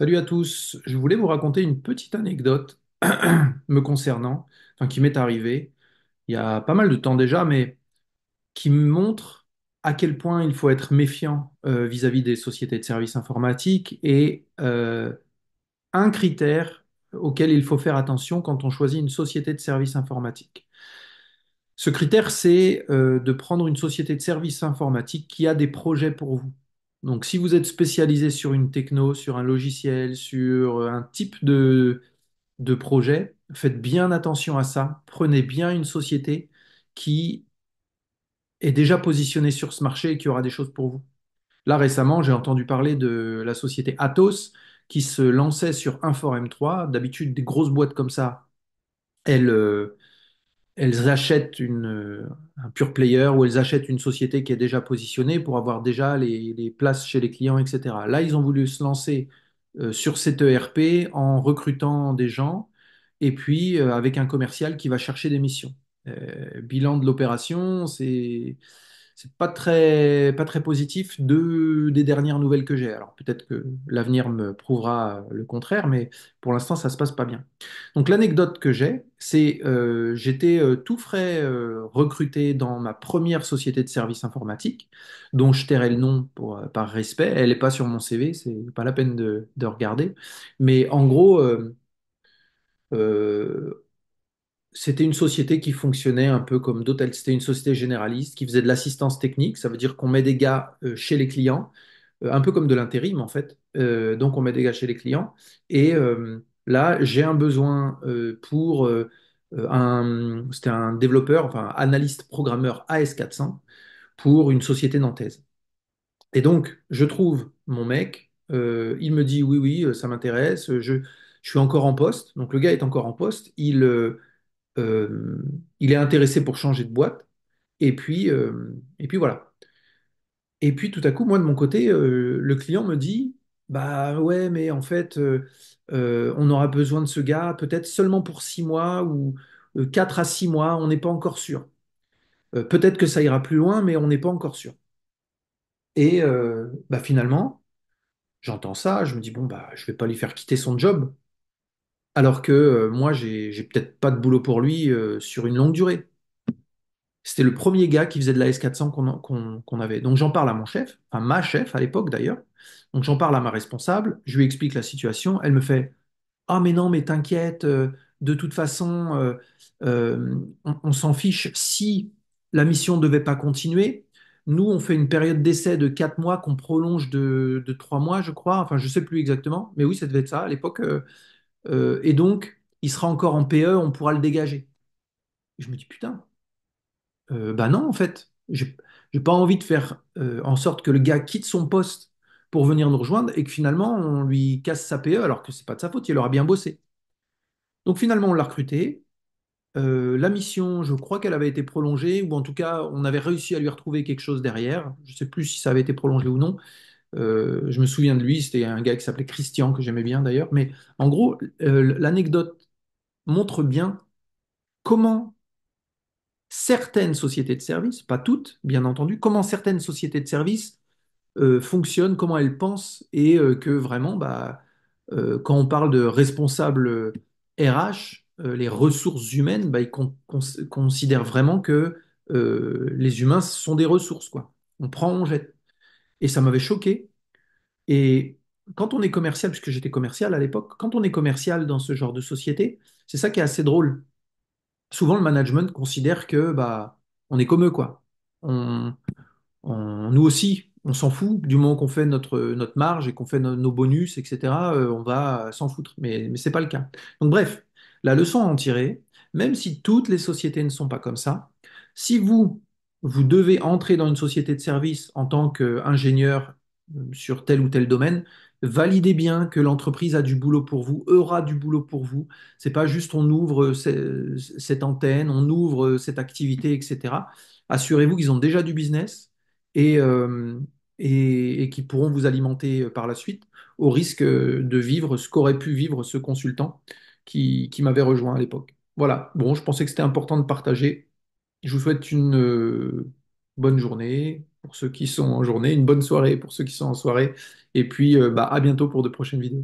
Salut à tous, je voulais vous raconter une petite anecdote me concernant, enfin qui m'est arrivée il y a pas mal de temps déjà, mais qui montre à quel point il faut être méfiant euh, vis-à-vis des sociétés de services informatiques et euh, un critère auquel il faut faire attention quand on choisit une société de services informatiques. Ce critère, c'est euh, de prendre une société de services informatiques qui a des projets pour vous. Donc, si vous êtes spécialisé sur une techno, sur un logiciel, sur euh, un type de, projet, faites bien attention à ça. Prenez bien une société qui est déjà positionnée sur ce marché et qui aura des choses pour vous. Là, récemment, j'ai entendu parler de la société Atos qui se lançait sur inform M3. D'habitude, des grosses boîtes comme ça, elles, euh, elles achètent une, euh, un pure player ou elles achètent une société qui est déjà positionnée pour avoir déjà les, places chez les clients, etc. Là, ils ont voulu se lancer euh, sur cette ERP en recrutant des gens et puis euh, avec un commercial qui va chercher des missions. bilan de l'opération, c'est c'est pas très, pas très positif de, des dernières nouvelles que j'ai. Alors peut-être que l'avenir me prouvera le contraire, mais pour l'instant, ça se passe pas bien. Donc l'anecdote que j'ai, c'est euh, j'étais euh, tout frais euh, recruté dans ma première société de services informatiques, dont je tairai le nom pour, euh, par respect. Elle n'est pas sur mon CV, c'est pas la peine de, de regarder. Mais en gros, euh, c'était une société qui fonctionnait un peu comme d'autres. C'était une société généraliste qui faisait de l'assistance technique. Ça veut dire qu'on met des gars euh, chez les clients, euh, un peu comme de l'intérim en fait. Euh, donc on met des gars chez les clients. Et là, j'ai un besoin pour un, c'était un développeur, enfin analyste programmeur AS400 pour une société nantaise. Et donc, je trouve mon mec, il me dit oui, oui, ça m'intéresse, je, suis encore en poste, donc le gars est encore en poste, il, euh, il est intéressé pour changer de boîte, et puis, euh, et puis voilà. Et puis tout à coup, moi de mon côté, euh, le client me dit, bah ouais, mais en fait, on aura besoin de ce gars peut-être seulement pour six mois ou quatre à six mois, on n'est pas encore sûr. peut-être que ça ira plus loin, mais on n'est pas encore sûr. Et bah, finalement, j'entends ça, je me dis, bon, bah, je vais pas lui faire quitter son job alors que euh, moi, j'ai, n'ai peut-être pas de boulot pour lui euh, sur une longue durée. C'était le premier gars qui faisait de la S400 qu'on, avait. Donc j'en parle à mon chef, à ma chef à l'époque d'ailleurs. Donc j'en parle à ma responsable, je lui explique la situation. Elle me fait Ah, mais non, mais t'inquiète, euh, de toute façon, on, s'en fiche. Si la mission ne devait pas continuer, nous, on fait une période d'essai de 4 mois qu'on prolonge de, 3 mois, je crois. Enfin, je ne sais plus exactement. Mais oui, ça devait être ça. À l'époque, euh, et donc il sera encore en PE, on pourra le dégager. je me dis putain, ben non en fait, j'ai pas envie de faire euh, en sorte que le gars quitte son poste pour venir nous rejoindre et que finalement on lui casse sa PE alors que c'est pas de sa faute, il aura bien bossé. Donc finalement on l'a recruté. la mission, je crois qu'elle avait été prolongée, ou en tout cas, on avait réussi à lui retrouver quelque chose derrière. Je ne sais plus si ça avait été prolongé ou non, euh, je me souviens de lui, c'était un gars qui s'appelait Christian, que j'aimais bien d'ailleurs. Mais en gros, euh, l'anecdote montre bien comment certaines sociétés de services, pas toutes, bien entendu, comment certaines sociétés de services euh, fonctionnent, comment elles pensent, et que vraiment, bah, quand on parle de responsable RH, les ressources humaines, bah, ils considèrent vraiment que les humains sont des ressources. Quoi. On prend, on jette. Et ça m'avait choqué. Et quand on est commercial, puisque j'étais commercial à l'époque, quand on est commercial dans ce genre de société, c'est ça qui est assez drôle. Souvent, le management considère que bah, on est comme eux, quoi. On, on, nous aussi, on s'en fout du moment qu'on fait notre, notre marge et qu'on fait nos bonus, etc. Euh, on va s'en foutre, mais, mais n'est pas le cas. Donc bref, la leçon à en tirer, même si toutes les sociétés ne sont pas comme ça, si vous vous devez entrer dans une société de service en tant qu'ingénieur euh, sur tel ou tel domaine, validez bien que l'entreprise a du boulot pour vous, aura du boulot pour vous. C'est pas juste on ouvre euh, euh, cette antenne, on ouvre cette activité, etc. Assurez-vous qu'ils ont déjà du business et, et, qu'ils pourront vous alimenter par la suite, au risque de vivre ce qu'aurait pu vivre ce consultant qui m'avait rejoint à l'époque. Voilà, bon, je pensais que c'était important de partager je vous souhaite une euh, bonne journée pour ceux qui sont en journée, une bonne soirée pour ceux qui sont en soirée, et puis euh, bah, à bientôt pour de prochaines vidéos.